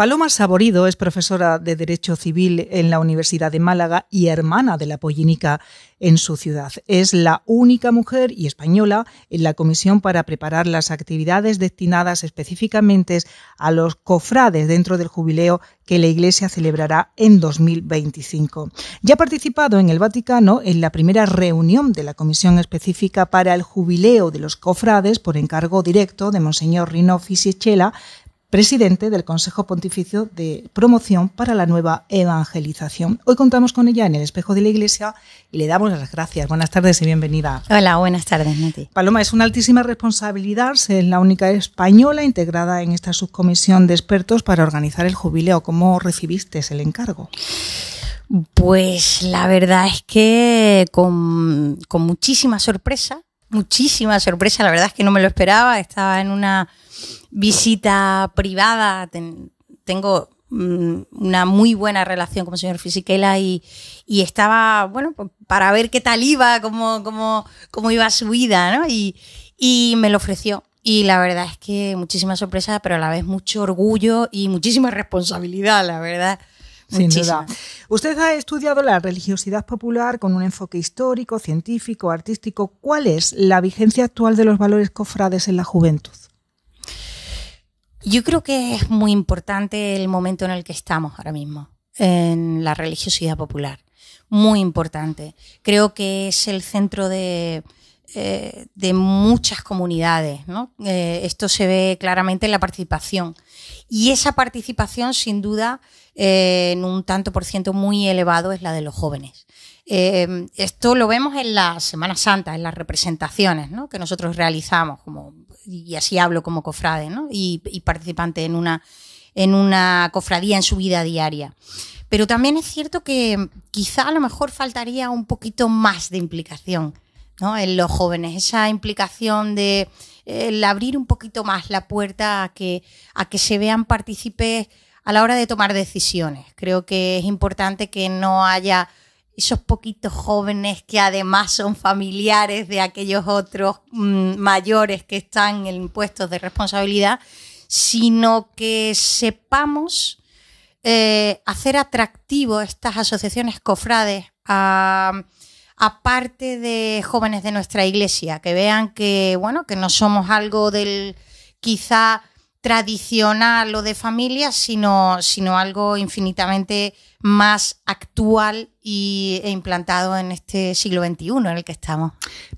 Paloma Saborido es profesora de Derecho Civil en la Universidad de Málaga y hermana de la Pollinica en su ciudad. Es la única mujer y española en la comisión para preparar las actividades destinadas específicamente a los cofrades dentro del jubileo que la Iglesia celebrará en 2025. Ya ha participado en el Vaticano en la primera reunión de la comisión específica para el jubileo de los cofrades por encargo directo de Monseñor Rino Fisichella, presidente del Consejo Pontificio de Promoción para la Nueva Evangelización. Hoy contamos con ella en el Espejo de la Iglesia y le damos las gracias. Buenas tardes y bienvenida. Hola, buenas tardes, Nati. Paloma, es una altísima responsabilidad ser la única española integrada en esta subcomisión de expertos para organizar el jubileo. ¿Cómo recibiste el encargo? Pues la verdad es que con, con muchísima sorpresa, muchísima sorpresa, la verdad es que no me lo esperaba. Estaba en una visita privada, tengo mm, una muy buena relación con el señor Fisiquela y, estaba, bueno, pues, para ver qué tal iba, cómo, cómo, iba su vida, ¿no? Y, y me lo ofreció. Y la verdad es que muchísima sorpresa, pero a la vez mucho orgullo y muchísima responsabilidad, la verdad. Sin duda. Usted ha estudiado la religiosidad popular con un enfoque histórico, científico, artístico. ¿Cuál es la vigencia actual de los valores cofrades en la juventud? Yo creo que es muy importante el momento en el que estamos ahora mismo, en la religiosidad popular. Muy importante. Creo que es el centro de, eh, muchas comunidades. ¿no? Eh, esto se ve claramente en la participación y esa participación, sin duda, eh, en un tanto por ciento muy elevado es la de los jóvenes. Eh, esto lo vemos en la Semana Santa, en las representaciones que nosotros realizamos, como, y así hablo como cofrade y, participante en una, en una cofradía en su vida diaria. Pero también es cierto que quizá a lo mejor faltaría un poquito más de implicación en los jóvenes, esa implicación de el abrir un poquito más la puerta a que, a que se vean partícipes a la hora de tomar decisiones. Creo que es importante que no haya esos poquitos jóvenes que además son familiares de aquellos otros mm, mayores que están en puestos de responsabilidad, sino que sepamos eh, hacer atractivo estas asociaciones cofrades a aparte de jóvenes de nuestra iglesia, que vean que, bueno, que no somos algo del quizá tradicional o de familia, sino, sino algo infinitamente más actual y, e implantado en este siglo XXI en el que estamos.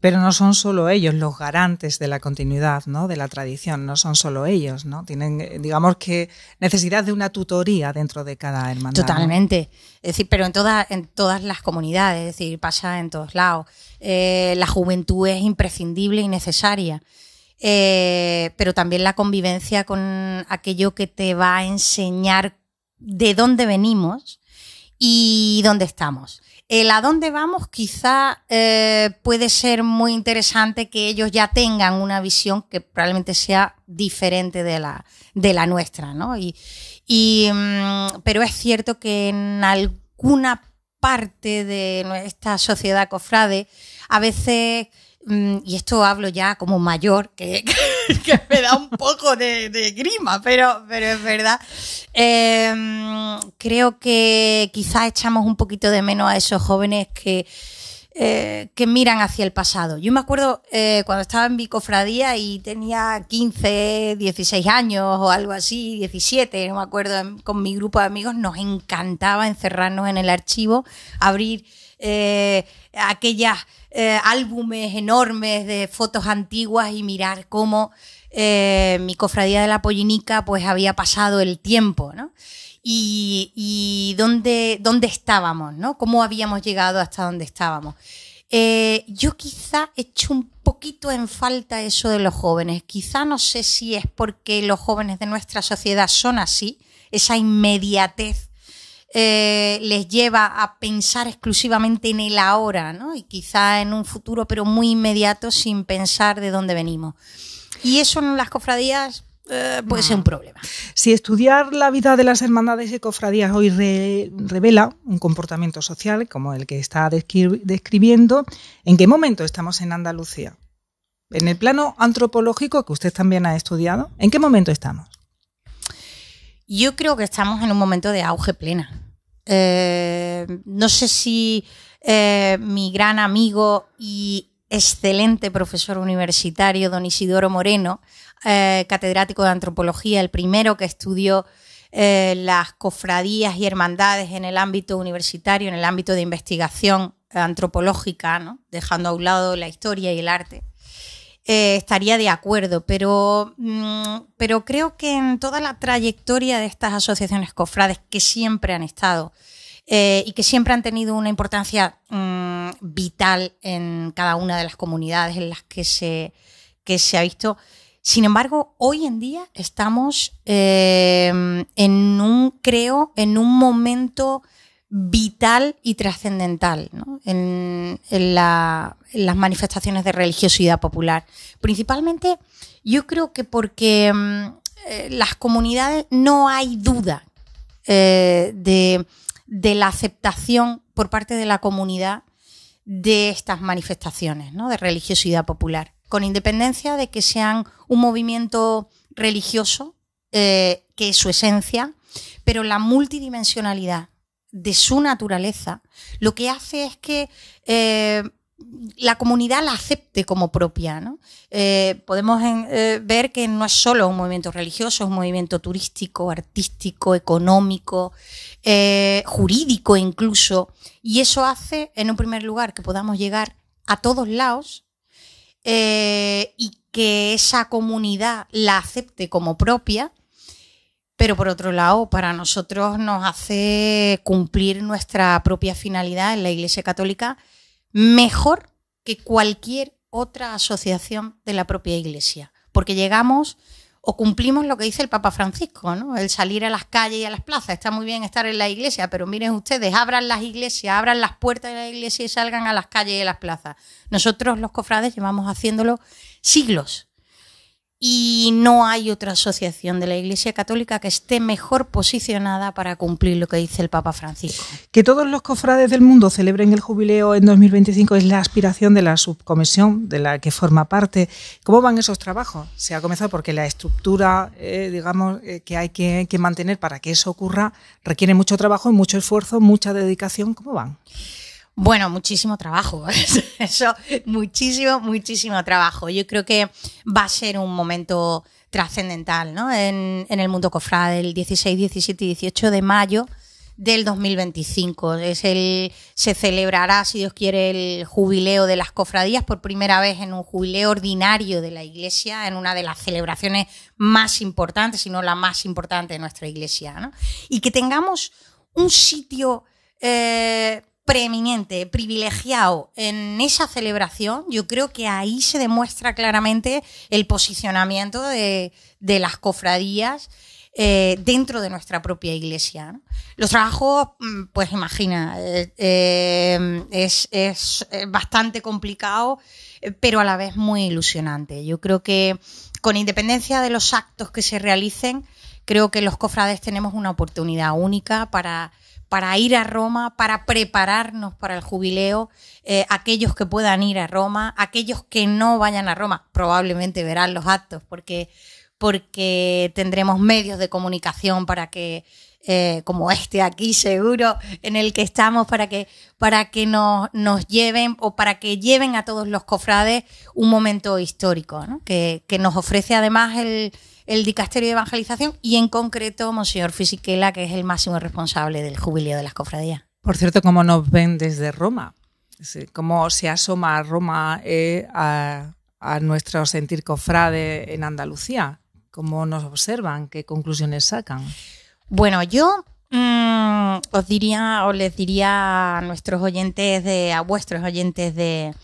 Pero no son solo ellos los garantes de la continuidad, ¿no? de la tradición, no son solo ellos, ¿no? Tienen, eh, digamos que, necesidad de una tutoría dentro de cada hermandad. Totalmente. Es decir, pero en, todas en todas las comunidades, es decir, pasa en todos lados. Eh, la juventud es imprescindible y necesaria. Eh, pero también la convivencia con aquello que te va a enseñar de dónde venimos y dónde estamos. El a dónde vamos quizá eh, puede ser muy interesante que ellos ya tengan una visión que probablemente sea diferente de la, de la nuestra, ¿no? Mm, pero es cierto que en alguna parte de nuestra sociedad cofrade a veces Mm, y esto hablo ya como mayor, que, me da un poco de, grima, pero, pero es verdad. Em, creo que quizás echamos un poquito de menos a esos jóvenes que, eh, que miran hacia el pasado. Yo me acuerdo eh, cuando estaba en mi cofradía y tenía 15, 16 años o algo así, 17, no me acuerdo, con mi grupo de amigos nos encantaba encerrarnos en el archivo, abrir aquellos eh, aquellas eh, álbumes enormes de fotos antiguas y mirar cómo eh, mi cofradía de la Pollinica pues había pasado el tiempo, Y, dónde, dónde, estábamos, ¿no? Cómo habíamos llegado hasta donde estábamos. yo quizá hecho un poquito en falta eso de los jóvenes. Quizá no sé si es porque los jóvenes de nuestra sociedad son así, esa inmediatez eh, les lleva a pensar exclusivamente en el ahora, ¿no? Y quizá en un futuro, pero muy inmediato, sin pensar de dónde venimos. Y eso en las cofradías eh, puede ser un mm. problema. Si estudiar la vida de las hermandades y cofradías hoy revela un comportamiento social como el que está describiendo, ¿en qué momento estamos en Andalucía? En el plano antropológico que usted también ha estudiado, ¿en qué momento estamos? Yo creo que estamos en un momento de auge plena. Eh, no sé si eh, mi gran amigo y excelente profesor universitario, don Isidoro Moreno, eh, catedrático de antropología, el primero que estudió las cofradías y hermandades en el ámbito universitario, en el ámbito de investigación antropológica, dejando a un lado la historia y el arte. Eh, estaría de acuerdo, pero, mm, pero creo que en toda la trayectoria de estas asociaciones cofrades que siempre han estado eh, y que siempre han tenido una importancia mm, vital en cada una de las comunidades en las que se, se ha visto. Sin embargo, hoy en día estamos eh, en un, creo, en un momento vital y trascendental en, las manifestaciones de religiosidad popular. Principalmente yo creo que porque mm, eh, las comunidades no hay duda eh, de, la aceptación por parte de la comunidad de estas manifestaciones de religiosidad popular, con independencia de que sean un movimiento religioso, eh, que es su esencia, pero la multidimensionalidad de su naturaleza, lo que hace es que eh, la comunidad la acepte como propia. Eh, podemos eh, ver que no es solo un movimiento religioso, es un movimiento turístico, artístico, económico, jurídico incluso. Y eso hace, en un primer lugar, que podamos llegar a todos lados y que esa comunidad la acepte como propia pero por otro lado, para nosotros nos hace cumplir nuestra propia finalidad en la Iglesia Católica mejor que cualquier otra asociación de la propia Iglesia, porque llegamos o cumplimos lo que dice el Papa Francisco, ¿no? El salir a las calles y a las plazas. Está muy bien estar en la iglesia, pero miren ustedes, abran las iglesias, abran las puertas de la iglesia y salgan a las calles y a las plazas. Nosotros los cofrades llevamos haciéndolo siglos y no hay otra asociación de la Iglesia Católica que esté mejor posicionada para cumplir lo que dice el Papa Francisco. Que todos los cofrades del mundo celebren el jubileo en 2025 es la aspiración de la subcomisión de la que forma parte. ¿Cómo van esos trabajos? Se ha comenzado porque la estructura, eh, digamos, eh, que hay que, que mantener para que eso ocurra requiere mucho trabajo, mucho esfuerzo, mucha dedicación. ¿Cómo van? Bueno, muchísimo trabajo. ¿eh? Eso, muchísimo, muchísimo trabajo. Yo creo que va a ser un momento trascendental ¿no? en, el mundo cofrada el 16, 17 y 18 de mayo del 2025. Es el, se celebrará, si Dios quiere, el jubileo de las cofradías por primera vez en un jubileo ordinario de la Iglesia, en una de las celebraciones más importantes, si no la más importante de nuestra Iglesia. Y que tengamos un sitio eh, preeminente, privilegiado en esa celebración, yo creo que ahí se demuestra claramente el posicionamiento de, de las cofradías eh, dentro de nuestra propia iglesia. Los trabajos, mm, pues imagina, eh, eh, es, es, bastante complicado, pero a la vez muy ilusionante. Yo creo que con independencia de los actos que se realicen, creo que los cofrades tenemos una oportunidad única para para ir a Roma, para prepararnos para el jubileo, eh, aquellos que puedan ir a Roma, aquellos que no vayan a Roma, probablemente verán los actos porque, porque tendremos medios de comunicación para que, eh, como este aquí seguro, en el que estamos, para que, para que nos, nos lleven o para que lleven a todos los cofrades un momento histórico, ¿no? que nos ofrece además el el Dicasterio de Evangelización y en concreto Monseñor Fisiquela, que es el máximo responsable del jubileo de las cofradías. Por cierto, ¿cómo nos ven desde Roma? ¿Cómo se asoma a Roma eh, a, a, nuestro sentir cofrade en Andalucía? ¿Cómo nos observan? ¿Qué conclusiones sacan? Bueno, yo mm, os diría, o les diría a nuestros oyentes de, a vuestros oyentes de,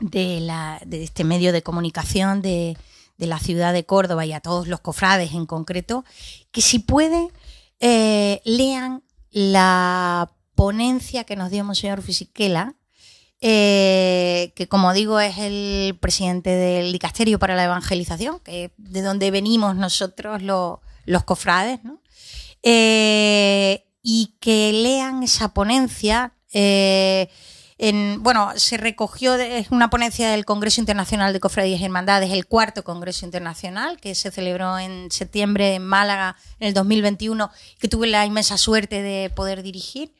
de, la, de este medio de comunicación, de, de la ciudad de Córdoba y a todos los cofrades en concreto, que si pueden, eh, lean la ponencia que nos dio Monseñor Fisiquela, eh, que como digo es el presidente del Dicasterio para la Evangelización, que es de donde venimos nosotros los, cofrades, eh, y que lean esa ponencia bueno, se recogió, una ponencia del Congreso Internacional de Cofradías y Hermandades, el cuarto Congreso Internacional, que se celebró en septiembre en Málaga en el 2021, que tuve la inmensa suerte de poder dirigir.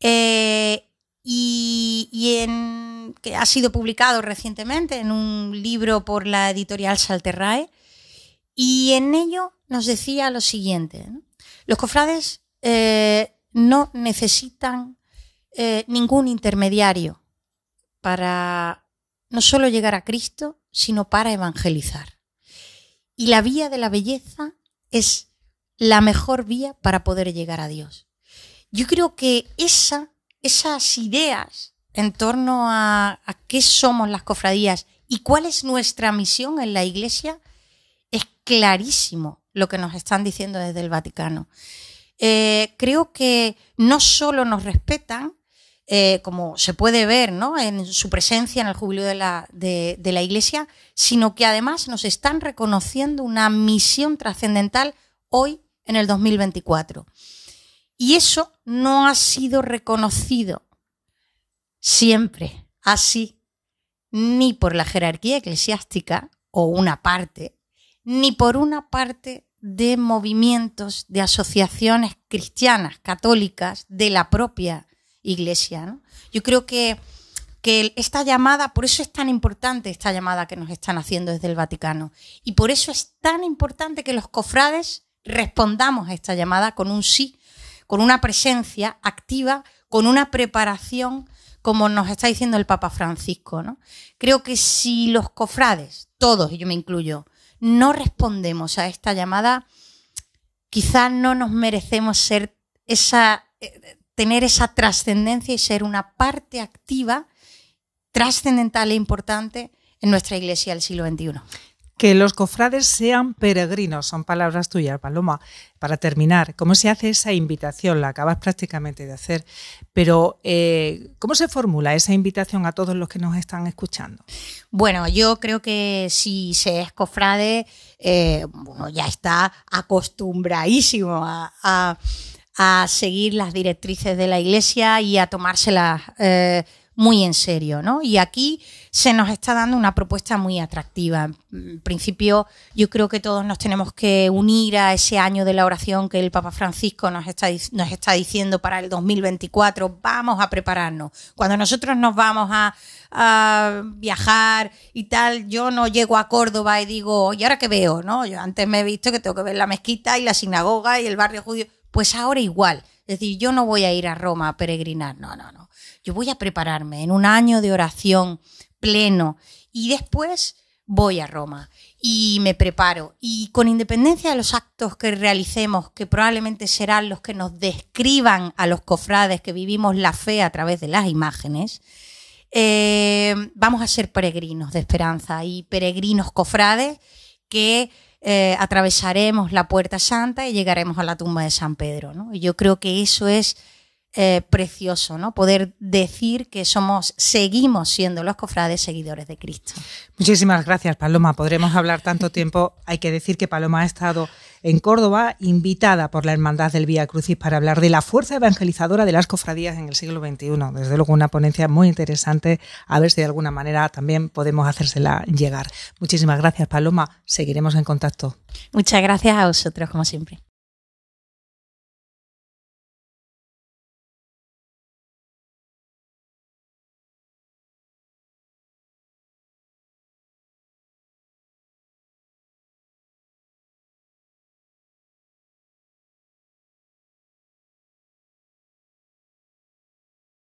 Eh, y, que ha sido publicado recientemente en un libro por la editorial Salterrae. Y en ello nos decía lo siguiente, los cofrades eh, no necesitan eh, ningún intermediario para no solo llegar a Cristo, sino para evangelizar. Y la vía de la belleza es la mejor vía para poder llegar a Dios. Yo creo que esa, esas ideas en torno a, qué somos las cofradías y cuál es nuestra misión en la Iglesia es clarísimo lo que nos están diciendo desde el Vaticano. Eh, creo que no solo nos respetan, eh, como se puede ver ¿no? en su presencia en el jubileo de la, de la Iglesia, sino que además nos están reconociendo una misión trascendental hoy en el 2024. Y eso no ha sido reconocido siempre así, ni por la jerarquía eclesiástica o una parte, ni por una parte de movimientos, de asociaciones cristianas, católicas, de la propia iglesia. Yo creo que, esta llamada, por eso es tan importante esta llamada que nos están haciendo desde el Vaticano. Y por eso es tan importante que los cofrades respondamos a esta llamada con un sí, con una presencia activa, con una preparación, como nos está diciendo el Papa Francisco. ¿no? Creo que si los cofrades, todos, y yo me incluyo, no respondemos a esta llamada, quizás no nos merecemos ser esa, eh, tener esa trascendencia y ser una parte activa, trascendental e importante en nuestra iglesia del siglo XXI. Que los cofrades sean peregrinos, son palabras tuyas, Paloma. Para terminar, ¿cómo se hace esa invitación? La acabas prácticamente de hacer, pero eh, ¿cómo se formula esa invitación a todos los que nos están escuchando? Bueno, yo creo que si se es cofrade, eh, bueno, ya está acostumbradísimo a a seguir las directrices de la Iglesia y a tomárselas eh, muy en serio. ¿no? Y aquí se nos está dando una propuesta muy atractiva. En principio, yo creo que todos nos tenemos que unir a ese año de la oración que el Papa Francisco nos está, nos está diciendo para el 2024. Vamos a prepararnos. Cuando nosotros nos vamos a, viajar y tal, yo no llego a Córdoba y digo, ¿y ahora qué veo? ¿no? Yo antes me he visto que tengo que ver la mezquita y la sinagoga y el barrio judío pues ahora igual. Es decir, yo no voy a ir a Roma a peregrinar, no, no, no. Yo voy a prepararme en un año de oración pleno y después voy a Roma y me preparo. Y con independencia de los actos que realicemos, que probablemente serán los que nos describan a los cofrades que vivimos la fe a través de las imágenes, eh, vamos a ser peregrinos de esperanza y peregrinos cofrades que eh, atravesaremos la puerta santa y llegaremos a la tumba de San Pedro. ¿no? Y yo creo que eso es eh, precioso, ¿no? Poder decir que somos, seguimos siendo los cofrades seguidores de Cristo. Muchísimas gracias, Paloma. Podremos hablar tanto tiempo. Hay que decir que Paloma ha estado en Córdoba, invitada por la Hermandad del Vía Crucis para hablar de la fuerza evangelizadora de las cofradías en el siglo XXI. Desde luego, una ponencia muy interesante. A ver si de alguna manera también podemos hacérsela llegar. Muchísimas gracias, Paloma. Seguiremos en contacto. Muchas gracias a vosotros, como siempre.